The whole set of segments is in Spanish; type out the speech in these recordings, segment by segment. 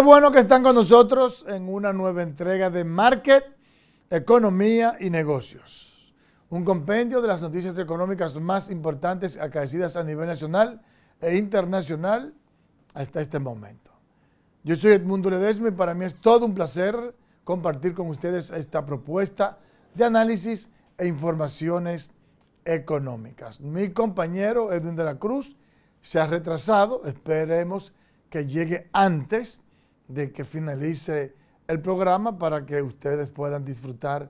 bueno que están con nosotros en una nueva entrega de Market, Economía y Negocios. Un compendio de las noticias económicas más importantes acaecidas a nivel nacional e internacional hasta este momento. Yo soy Edmundo Ledesma y para mí es todo un placer compartir con ustedes esta propuesta de análisis e informaciones económicas. Mi compañero Edwin de la Cruz se ha retrasado, esperemos que llegue antes de que finalice el programa para que ustedes puedan disfrutar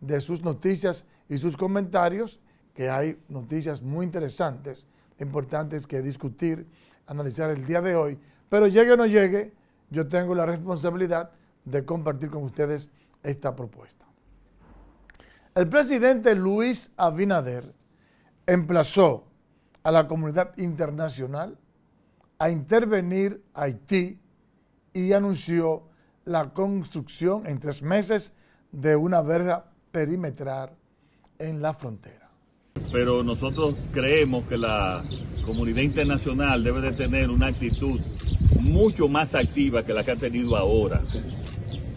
de sus noticias y sus comentarios, que hay noticias muy interesantes, importantes que discutir, analizar el día de hoy. Pero llegue o no llegue, yo tengo la responsabilidad de compartir con ustedes esta propuesta. El presidente Luis Abinader emplazó a la comunidad internacional a intervenir Haití y anunció la construcción en tres meses de una verga perimetral en la frontera. Pero nosotros creemos que la comunidad internacional debe de tener una actitud mucho más activa que la que ha tenido ahora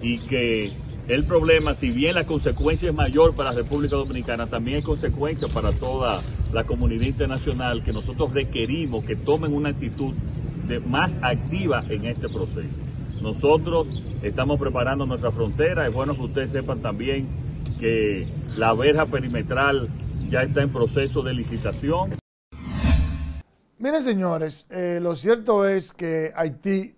y que el problema, si bien la consecuencia es mayor para la República Dominicana, también es consecuencia para toda la comunidad internacional que nosotros requerimos que tomen una actitud de, más activa en este proceso. Nosotros estamos preparando nuestra frontera. Es bueno que ustedes sepan también que la verja perimetral ya está en proceso de licitación. Miren, señores, eh, lo cierto es que Haití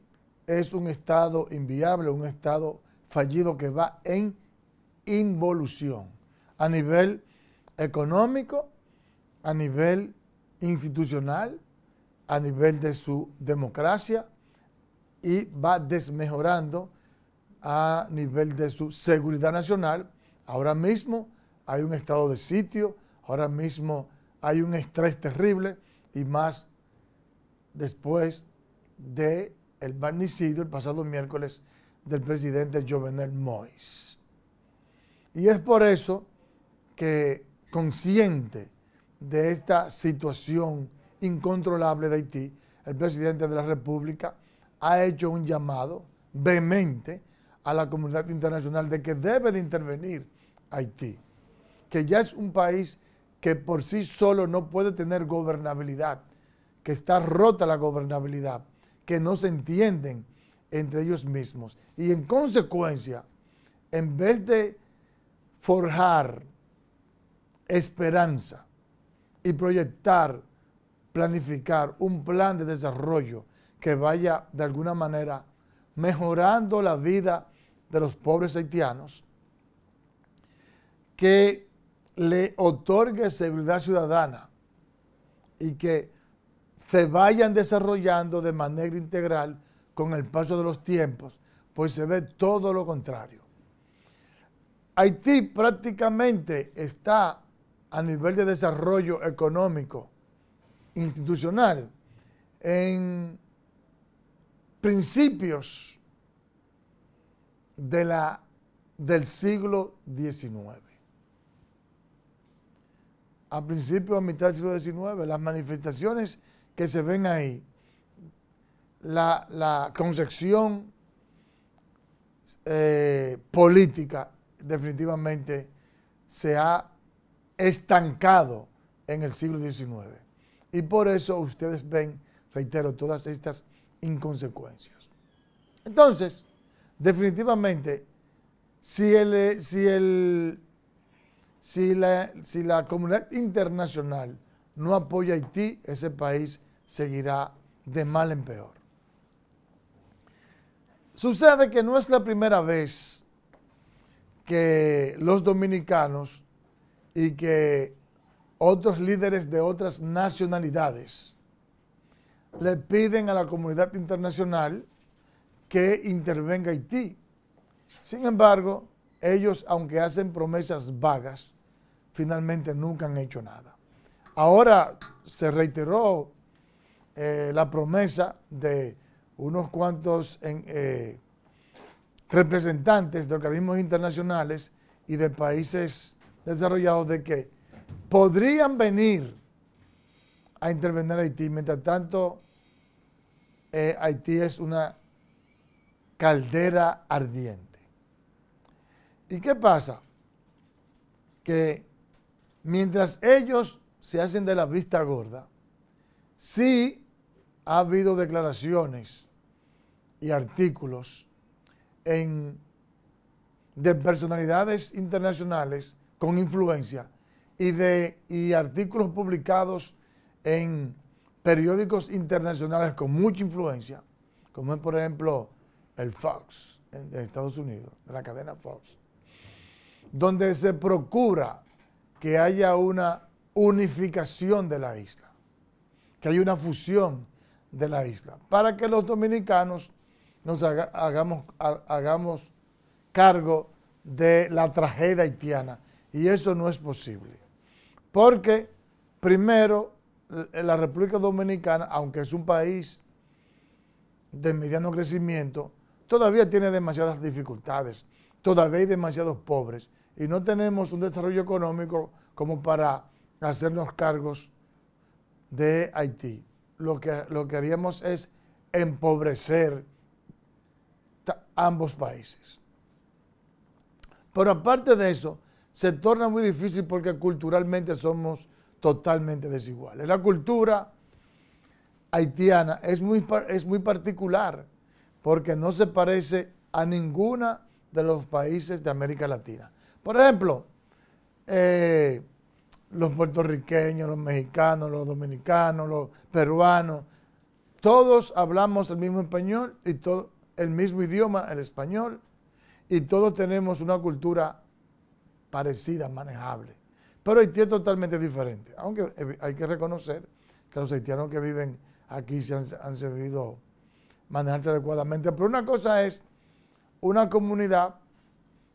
es un estado inviable, un estado fallido que va en involución a nivel económico, a nivel institucional, a nivel de su democracia, y va desmejorando a nivel de su seguridad nacional. Ahora mismo hay un estado de sitio, ahora mismo hay un estrés terrible y más después de el magnicidio el pasado miércoles del presidente Jovenel Mois. Y es por eso que consciente de esta situación incontrolable de Haití, el presidente de la República ha hecho un llamado vehemente a la comunidad internacional de que debe de intervenir Haití, que ya es un país que por sí solo no puede tener gobernabilidad, que está rota la gobernabilidad, que no se entienden entre ellos mismos. Y en consecuencia, en vez de forjar esperanza y proyectar, planificar un plan de desarrollo que vaya de alguna manera mejorando la vida de los pobres haitianos, que le otorgue seguridad ciudadana y que se vayan desarrollando de manera integral con el paso de los tiempos, pues se ve todo lo contrario. Haití prácticamente está a nivel de desarrollo económico, institucional, en principios de la, del siglo XIX. A principios, a mitad del siglo XIX, las manifestaciones que se ven ahí, la, concepción eh, política definitivamente se ha estancado en el siglo XIX. Y por eso ustedes ven, reitero, todas estas inconsecuencias. Entonces, definitivamente, si, el, eh, si, el, si, si la comunidad internacional no apoya a Haití, ese país seguirá de mal en peor. Sucede que no es la primera vez que los dominicanos y que otros líderes de otras nacionalidades le piden a la comunidad internacional que intervenga Haití. Sin embargo, ellos, aunque hacen promesas vagas, finalmente nunca han hecho nada. Ahora se reiteró eh, la promesa de unos cuantos eh, representantes de organismos internacionales y de países desarrollados de que podrían venir a intervenir Haití. Mientras tanto, Haití e es una caldera ardiente. ¿Y qué pasa? Que mientras ellos se hacen de la vista gorda, sí ha habido declaraciones y artículos de personalidades internacionales con influencia y de y artículos publicados en periódicos internacionales con mucha influencia, como es por ejemplo el Fox de Estados Unidos, de la cadena Fox, donde se procura que haya una unificación de la isla, que haya una fusión de la isla, para que los dominicanos nos hagamos, hagamos cargo de la tragedia haitiana. Y eso no es posible. Porque primero eh, la República Dominicana, aunque es un país de mediano crecimiento, todavía tiene demasiadas dificultades, todavía hay demasiados pobres y no tenemos un desarrollo económico como para hacernos cargos de Haití. Lo que, lo que haríamos es empobrecer ambos países. Pero aparte de eso, se torna muy difícil porque culturalmente somos totalmente desiguales. La cultura haitiana es muy, es muy particular porque no se parece a ninguna de los países de América Latina. Por ejemplo, eh, los puertorriqueños, los mexicanos, los dominicanos, los peruanos, todos hablamos el mismo español y todo el mismo idioma, el español, y todos tenemos una cultura parecida, manejable. Pero Haití es totalmente diferente, aunque eh, hay que reconocer que los haitianos que viven aquí se han, han servido manejarse adecuadamente. Pero una cosa es una comunidad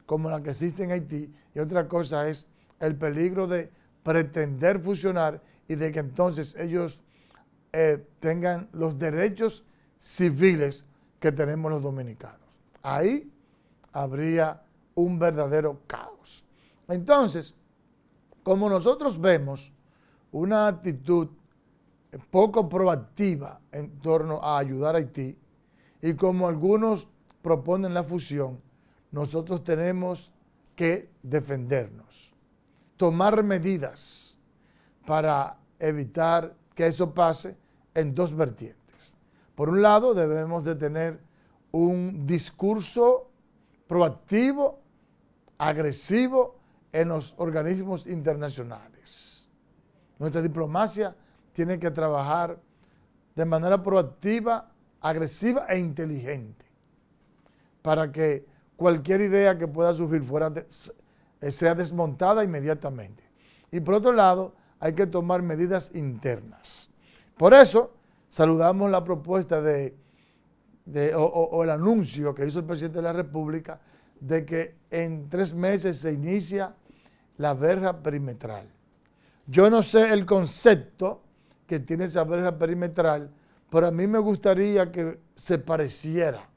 como la que existe en Haití y otra cosa es el peligro de pretender fusionar y de que entonces ellos eh, tengan los derechos civiles que tenemos los dominicanos. Ahí habría un verdadero caos. Entonces, como nosotros vemos una actitud poco proactiva en torno a ayudar a Haití y como algunos proponen la fusión, nosotros tenemos que defendernos, tomar medidas para evitar que eso pase en dos vertientes. Por un lado, debemos de tener un discurso proactivo, agresivo, en los organismos internacionales. Nuestra diplomacia tiene que trabajar de manera proactiva, agresiva e inteligente para que cualquier idea que pueda surgir fuera eh, sea desmontada inmediatamente. Y por otro lado, hay que tomar medidas internas. Por eso, saludamos la propuesta de, o el anuncio que hizo el presidente de la República de que en tres meses se inicia la verja perimetral. Yo no sé el concepto que tiene esa verja perimetral, pero a mí me gustaría que se pareciera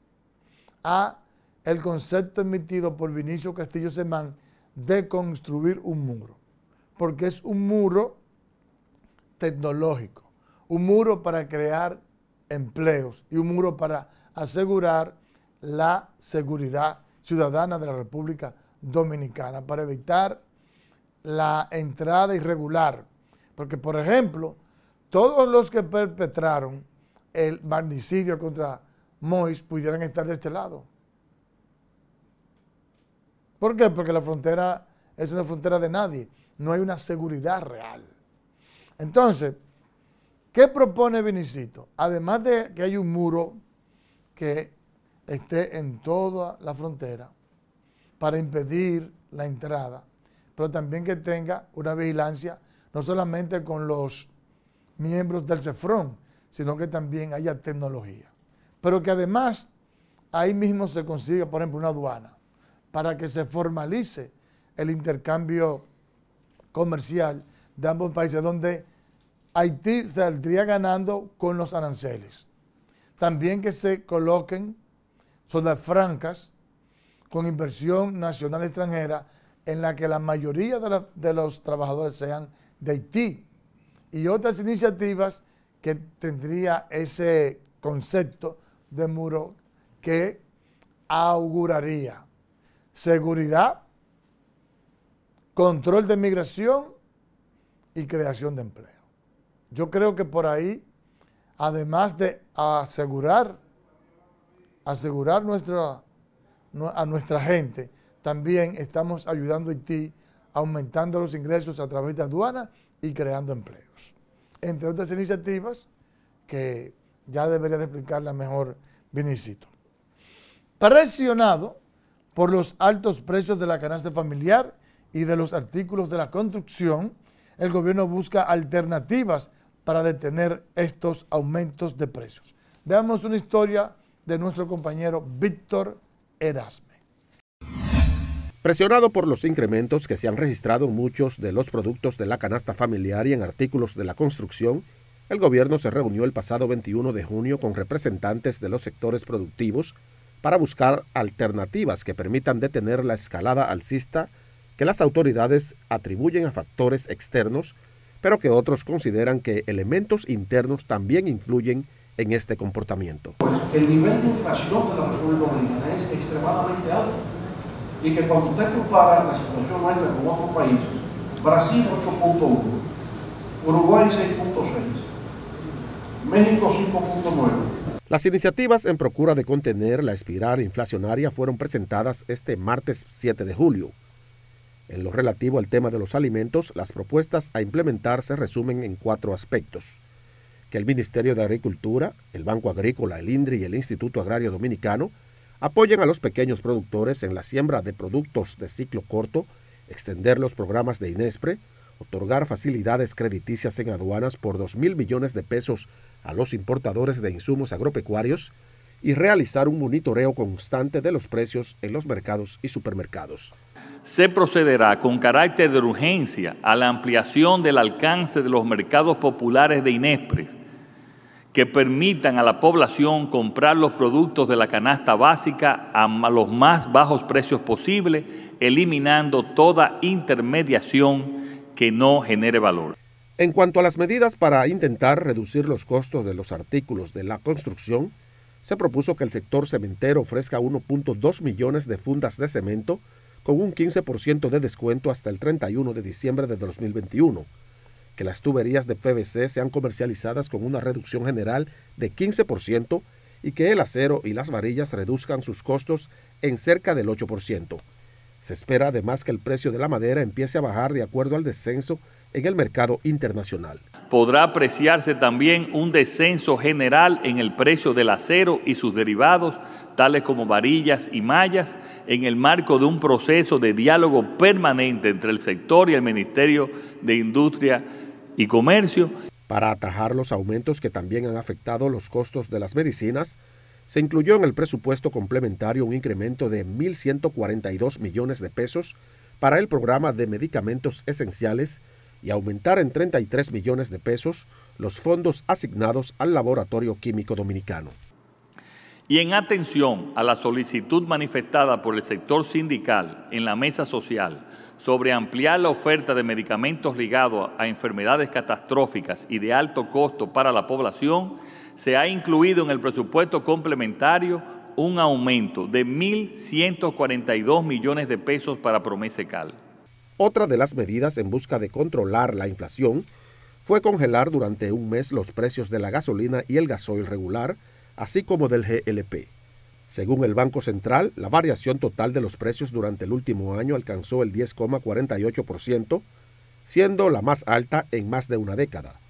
a el concepto emitido por Vinicio Castillo Semán de construir un muro, porque es un muro tecnológico, un muro para crear empleos y un muro para asegurar la seguridad ciudadana de la República Dominicana, para evitar la entrada irregular. Porque, por ejemplo, todos los que perpetraron el magnicidio contra Mois pudieran estar de este lado. ¿Por qué? Porque la frontera es una frontera de nadie. No hay una seguridad real. Entonces, ¿qué propone Vinicito? Además de que hay un muro que esté en toda la frontera para impedir la entrada pero también que tenga una vigilancia no solamente con los miembros del CEFRON, sino que también haya tecnología. Pero que además ahí mismo se consiga, por ejemplo, una aduana para que se formalice el intercambio comercial de ambos países, donde Haití saldría ganando con los aranceles. También que se coloquen zonas francas con inversión nacional extranjera en la que la mayoría de, los trabajadores sean de Haití y otras iniciativas que tendría ese concepto de muro que auguraría seguridad, control de migración y creación de empleo. Yo creo que por ahí, además de asegurar, asegurar a nuestra gente también estamos ayudando a Haití aumentando los ingresos a través de aduanas y creando empleos. Entre otras iniciativas que ya debería de la mejor Vinicito. Presionado por los altos precios de la canasta familiar y de los artículos de la construcción, el gobierno busca alternativas para detener estos aumentos de precios. Veamos una historia de nuestro compañero Víctor Erasme. Presionado por los incrementos que se han registrado en muchos de los productos de la canasta familiar y en artículos de la construcción, el gobierno se reunió el pasado 21 de junio con representantes de los sectores productivos para buscar alternativas que permitan detener la escalada alcista que las autoridades atribuyen a factores externos, pero que otros consideran que elementos internos también influyen en este comportamiento. el nivel de inflación extremadamente y que cuando usted compara la situación nuestra con otros países, Brasil 8.1, Uruguay 6.6, México 5.9. Las iniciativas en procura de contener la espiral inflacionaria fueron presentadas este martes 7 de julio. En lo relativo al tema de los alimentos, las propuestas a implementar se resumen en cuatro aspectos. Que el Ministerio de Agricultura, el Banco Agrícola, el INDRI y el Instituto Agrario Dominicano apoyen a los pequeños productores en la siembra de productos de ciclo corto, extender los programas de INESPRE, otorgar facilidades crediticias en aduanas por 2 mil millones de pesos a los importadores de insumos agropecuarios y realizar un monitoreo constante de los precios en los mercados y supermercados. Se procederá con carácter de urgencia a la ampliación del alcance de los mercados populares de INESPRES que permitan a la población comprar los productos de la canasta básica a los más bajos precios posibles, eliminando toda intermediación que no genere valor. En cuanto a las medidas para intentar reducir los costos de los artículos de la construcción, se propuso que el sector cementero ofrezca 1.2 millones de fundas de cemento con un 15% de descuento hasta el 31 de diciembre de 2021 que las tuberías de PVC sean comercializadas con una reducción general de 15% y que el acero y las varillas reduzcan sus costos en cerca del 8%. Se espera además que el precio de la madera empiece a bajar de acuerdo al descenso en el mercado internacional. Podrá apreciarse también un descenso general en el precio del acero y sus derivados, tales como varillas y mallas, en el marco de un proceso de diálogo permanente entre el sector y el Ministerio de Industria y Comercio. Para atajar los aumentos que también han afectado los costos de las medicinas, se incluyó en el presupuesto complementario un incremento de 1.142 millones de pesos para el programa de medicamentos esenciales y aumentar en 33 millones de pesos los fondos asignados al Laboratorio Químico Dominicano. Y en atención a la solicitud manifestada por el sector sindical en la mesa social sobre ampliar la oferta de medicamentos ligados a enfermedades catastróficas y de alto costo para la población, se ha incluido en el presupuesto complementario un aumento de 1.142 millones de pesos para Promesecal. Otra de las medidas en busca de controlar la inflación fue congelar durante un mes los precios de la gasolina y el gasoil regular, así como del GLP. Según el Banco Central, la variación total de los precios durante el último año alcanzó el 10,48%, siendo la más alta en más de una década.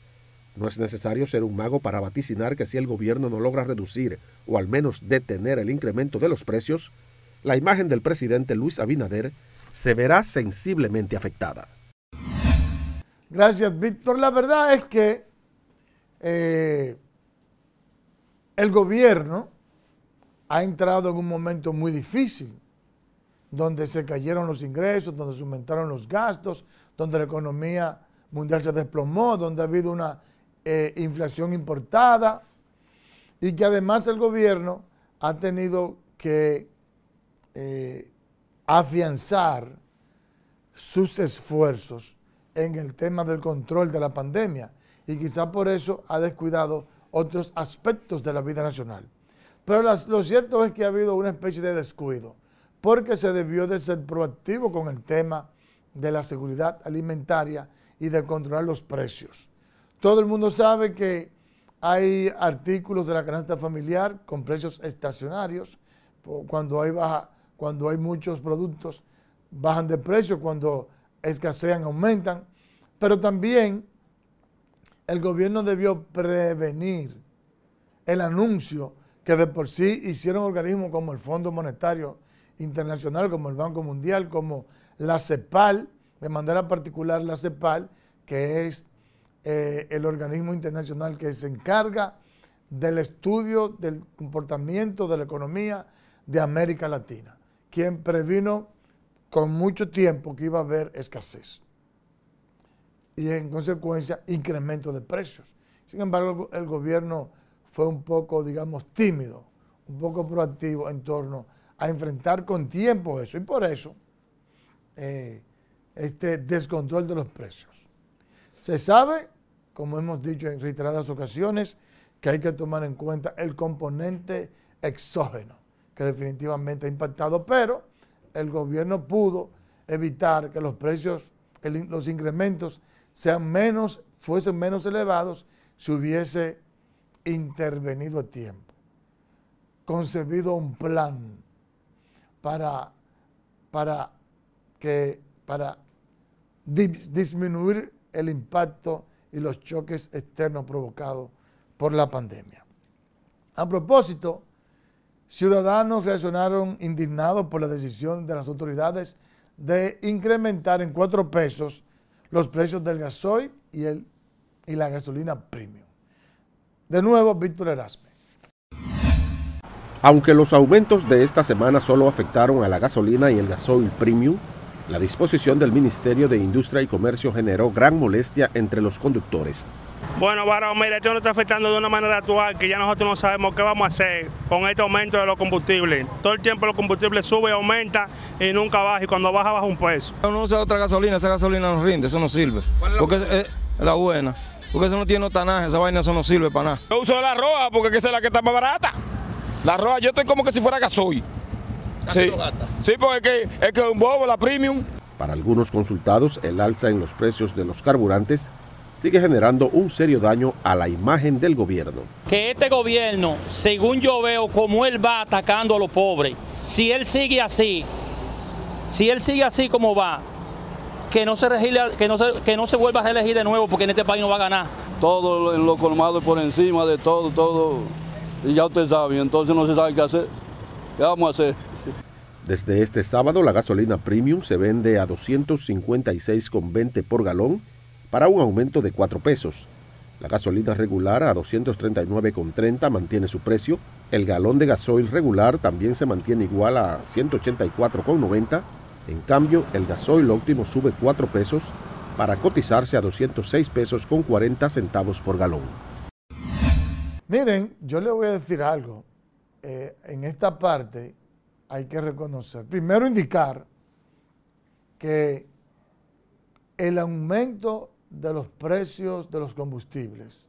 No es necesario ser un mago para vaticinar que si el gobierno no logra reducir o al menos detener el incremento de los precios, la imagen del presidente Luis Abinader se verá sensiblemente afectada. Gracias, Víctor. La verdad es que eh, el gobierno ha entrado en un momento muy difícil, donde se cayeron los ingresos, donde se aumentaron los gastos, donde la economía mundial se desplomó, donde ha habido una eh, inflación importada y que además el gobierno ha tenido que eh, afianzar sus esfuerzos en el tema del control de la pandemia y quizá por eso ha descuidado otros aspectos de la vida nacional. Pero lo cierto es que ha habido una especie de descuido, porque se debió de ser proactivo con el tema de la seguridad alimentaria y de controlar los precios. Todo el mundo sabe que hay artículos de la canasta familiar con precios estacionarios, cuando hay, baja, cuando hay muchos productos bajan de precio, cuando escasean aumentan, pero también el gobierno debió prevenir el anuncio que de por sí hicieron organismos como el Fondo Monetario Internacional, como el Banco Mundial, como la CEPAL, de manera particular la CEPAL, que es eh, el organismo internacional que se encarga del estudio del comportamiento de la economía de América Latina, quien previno con mucho tiempo que iba a haber escasez y en consecuencia incremento de precios. Sin embargo, el gobierno fue un poco, digamos, tímido, un poco proactivo en torno a enfrentar con tiempo eso. Y por eso, eh, este descontrol de los precios. Se sabe, como hemos dicho en reiteradas ocasiones, que hay que tomar en cuenta el componente exógeno, que definitivamente ha impactado, pero el gobierno pudo evitar que los precios, los incrementos sean menos, fuesen menos elevados si hubiese intervenido a tiempo, concebido un plan para, para, que, para disminuir el impacto y los choques externos provocados por la pandemia. A propósito, ciudadanos reaccionaron indignados por la decisión de las autoridades de incrementar en cuatro pesos los precios del gasoil y, el, y la gasolina premium. De nuevo, Víctor Erasme. Aunque los aumentos de esta semana solo afectaron a la gasolina y el gasoil premium, la disposición del Ministerio de Industria y Comercio generó gran molestia entre los conductores. Bueno, varón, mira, esto nos está afectando de una manera actual que ya nosotros no sabemos qué vamos a hacer con este aumento de los combustibles. Todo el tiempo los combustibles sube, aumenta y nunca baja. Y cuando baja, baja un peso. no usa otra gasolina, esa gasolina no rinde, eso no sirve. porque es la buena. Porque eso no tiene otanaje, esa vaina eso no sirve para nada. Yo uso la roja porque esa es la que está más barata. La roja, yo estoy como que si fuera gasoil. Sí. sí, porque es que, es un bobo, la premium. Para algunos consultados, el alza en los precios de los carburantes sigue generando un serio daño a la imagen del gobierno. Que este gobierno, según yo veo, como él va atacando a los pobres, si él sigue así, si él sigue así como va, que no se, que que no se vuelva a elegir de nuevo porque en este país no va a ganar. Todo lo colmado por encima de todo, todo, y ya usted sabe, entonces no se sabe qué hacer. ¿Qué vamos a hacer? Desde este sábado la gasolina premium se vende a 256,20 por galón para un aumento de 4 pesos. La gasolina regular a 239,30 mantiene su precio. El galón de gasoil regular también se mantiene igual a 184,90. En cambio, el gasoil óptimo sube 4 pesos para cotizarse a 206 pesos con 40 centavos por galón. Miren, yo le voy a decir algo. Eh, en esta parte hay que reconocer, primero indicar que el aumento de los precios de los combustibles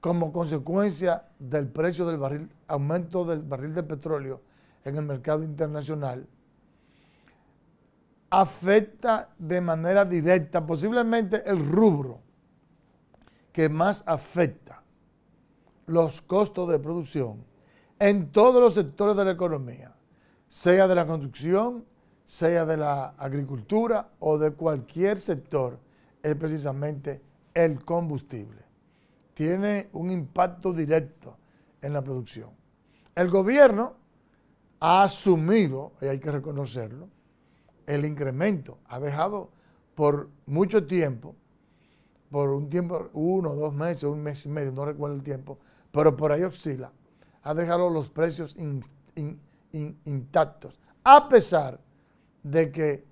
como consecuencia del precio del barril, aumento del barril de petróleo en el mercado internacional, afecta de manera directa, posiblemente el rubro que más afecta los costos de producción en todos los sectores de la economía, sea de la construcción, sea de la agricultura o de cualquier sector, es precisamente el combustible. Tiene un impacto directo en la producción. El gobierno ha asumido, y hay que reconocerlo, el incremento. Ha dejado por mucho tiempo, por un tiempo, uno, dos meses, un mes y medio, no recuerdo el tiempo, pero por ahí oscila. Ha dejado los precios intactos. A pesar de que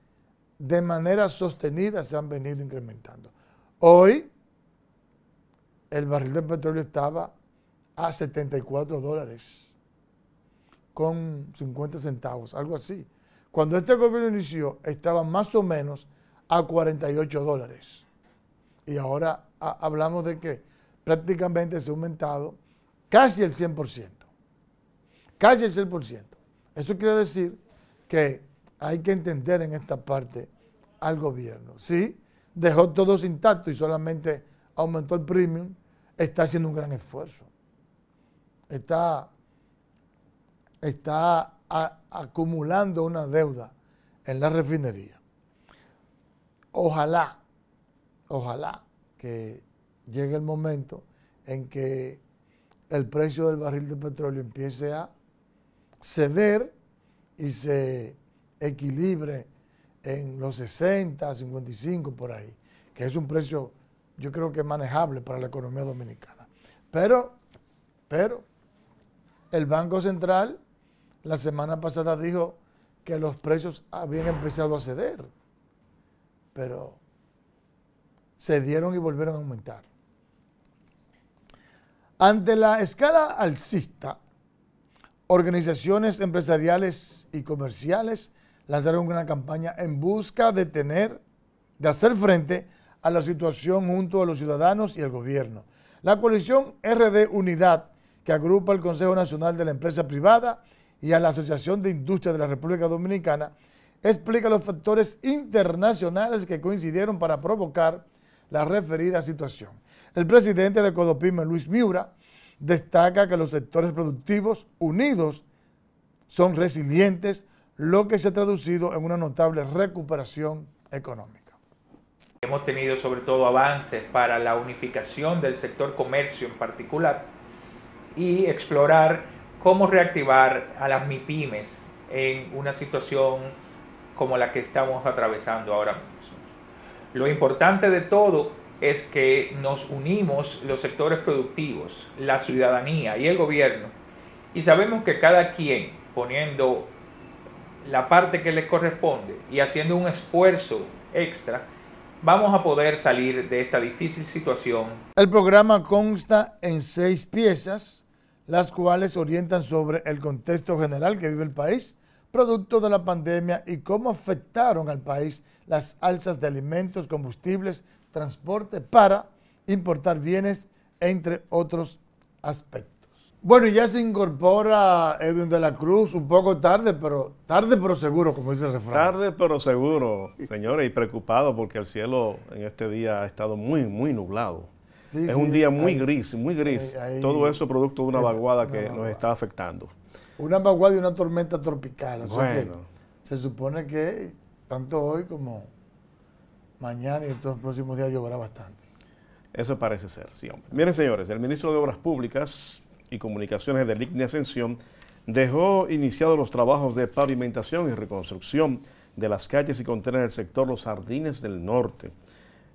de manera sostenida se han venido incrementando. Hoy el barril de petróleo estaba a 74 dólares con 50 centavos, algo así. Cuando este gobierno inició estaba más o menos a 48 dólares. Y ahora hablamos de que prácticamente se ha aumentado casi el 100%. Casi el 100%. Eso quiere decir que hay que entender en esta parte al gobierno. Sí, dejó todos intactos y solamente aumentó el premium, está haciendo un gran esfuerzo. Está, está acumulando una deuda en la refinería. Ojalá, ojalá que llegue el momento en que el precio del barril de petróleo empiece a ceder y se equilibre en los 60, 55 por ahí, que es un precio yo creo que manejable para la economía dominicana. Pero, pero, el Banco Central la semana pasada dijo que los precios habían empezado a ceder, pero cedieron y volvieron a aumentar. Ante la escala alcista, organizaciones empresariales y comerciales lanzaron una campaña en busca de tener, de hacer frente a la situación junto a los ciudadanos y el gobierno. La coalición RD Unidad, que agrupa al Consejo Nacional de la Empresa Privada y a la Asociación de Industria de la República Dominicana, explica los factores internacionales que coincidieron para provocar la referida situación. El presidente de Codopime, Luis Miura, destaca que los sectores productivos unidos son resilientes lo que se ha traducido en una notable recuperación económica. Hemos tenido sobre todo avances para la unificación del sector comercio en particular y explorar cómo reactivar a las MIPIMES en una situación como la que estamos atravesando ahora mismo. Lo importante de todo es que nos unimos los sectores productivos, la ciudadanía y el gobierno y sabemos que cada quien poniendo la parte que les corresponde y haciendo un esfuerzo extra, vamos a poder salir de esta difícil situación. El programa consta en seis piezas, las cuales orientan sobre el contexto general que vive el país, producto de la pandemia y cómo afectaron al país las alzas de alimentos, combustibles, transporte para importar bienes, entre otros aspectos. Bueno, ya se incorpora Edwin de la Cruz un poco tarde, pero tarde pero seguro, como dice el refrán. Tarde pero seguro, señores, y preocupado porque el cielo en este día ha estado muy, muy nublado. es un día muy gris, muy gris. Todo eso producto de una vaguada que nos está afectando. Una vaguada y una tormenta tropical. se supone que tanto hoy como mañana y estos próximos días lloverá bastante. Eso parece ser, sí, hombre. Miren, señores, el ministro de Obras Públicas y Comunicaciones de Ligne Ascensión dejó iniciados los trabajos de pavimentación y reconstrucción de las calles y contener del sector Los Jardines del Norte,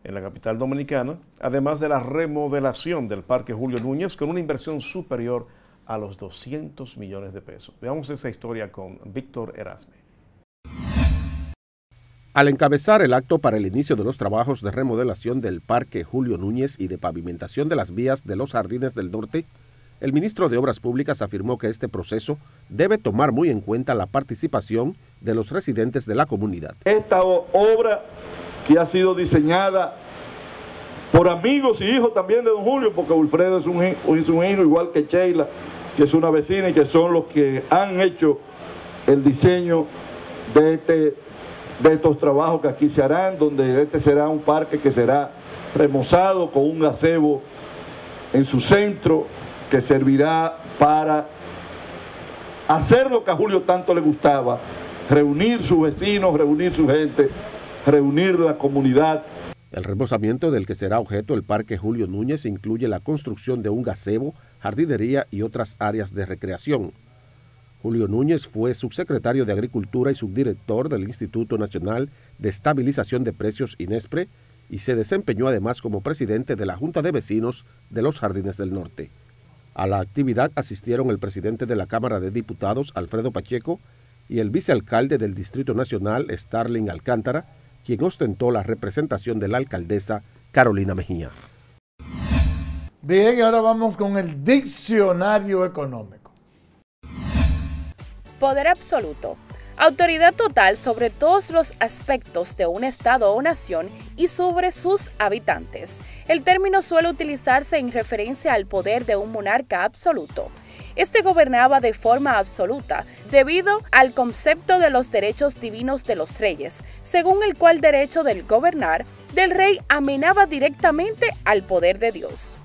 en la capital dominicana, además de la remodelación del Parque Julio Núñez con una inversión superior a los 200 millones de pesos. Veamos esa historia con Víctor Erasme. Al encabezar el acto para el inicio de los trabajos de remodelación del Parque Julio Núñez y de pavimentación de las vías de los Jardines del Norte, el ministro de Obras Públicas afirmó que este proceso debe tomar muy en cuenta la participación de los residentes de la comunidad. Esta obra que ha sido diseñada por amigos y hijos también de don Julio, porque Wilfredo es un, un hijo igual que Sheila, que es una vecina y que son los que han hecho el diseño de, este, de estos trabajos que aquí se harán, donde este será un parque que será remozado con un gazebo en su centro, que servirá para hacer lo que a Julio tanto le gustaba, reunir sus vecinos, reunir su gente, reunir la comunidad. El rebozamiento del que será objeto el Parque Julio Núñez incluye la construcción de un gazebo, jardinería y otras áreas de recreación. Julio Núñez fue subsecretario de Agricultura y subdirector del Instituto Nacional de Estabilización de Precios INESPRE y se desempeñó además como presidente de la Junta de Vecinos de los Jardines del Norte. A la actividad asistieron el presidente de la Cámara de Diputados, Alfredo Pacheco, y el vicealcalde del Distrito Nacional, Starling Alcántara, quien ostentó la representación de la alcaldesa Carolina Mejía. Bien, y ahora vamos con el diccionario económico. Poder absoluto, autoridad total sobre todos los aspectos de un estado o nación y sobre sus habitantes. El término suele utilizarse en referencia al poder de un monarca absoluto. Este gobernaba de forma absoluta, debido al concepto de los derechos divinos de los reyes, según el cual derecho del gobernar del rey amenaba directamente al poder de Dios.